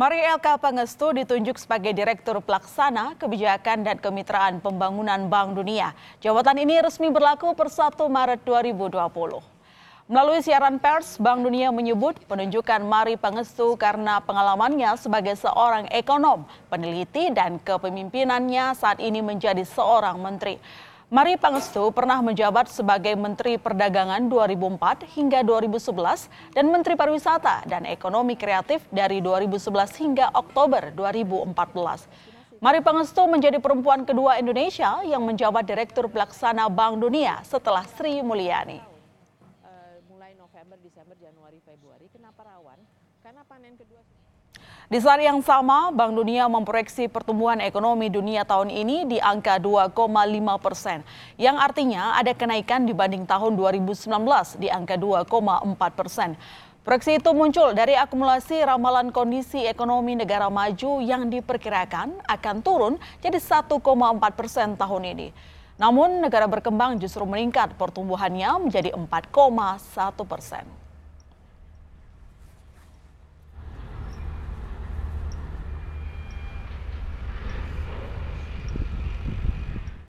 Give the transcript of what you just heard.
Maria LK Pangestu ditunjuk sebagai Direktur Pelaksana Kebijakan dan Kemitraan Pembangunan Bank Dunia. Jabatan ini resmi berlaku per 1 Maret 2020. Melalui siaran pers, Bank Dunia menyebut penunjukan Mari Pangestu karena pengalamannya sebagai seorang ekonom, peneliti, dan kepemimpinannya saat ini menjadi seorang menteri. Mari Pangestu pernah menjabat sebagai Menteri Perdagangan 2004 hingga 2011 dan Menteri Pariwisata dan Ekonomi Kreatif dari 2011 hingga Oktober 2014. Mari Pangestu menjadi perempuan kedua Indonesia yang menjabat Direktur Pelaksana Bank Dunia setelah Sri Mulyani. Eh, mulai November, Desember, Januari, Februari, kenapa rawan? Karena panen kedua di saat yang sama, Bank Dunia memproyeksi pertumbuhan ekonomi dunia tahun ini di angka 2,5 persen, yang artinya ada kenaikan dibanding tahun 2019 di angka 2,4 persen. Proyeksi itu muncul dari akumulasi ramalan kondisi ekonomi negara maju yang diperkirakan akan turun jadi 1,4 persen tahun ini. Namun negara berkembang justru meningkat pertumbuhannya menjadi 4,1 persen.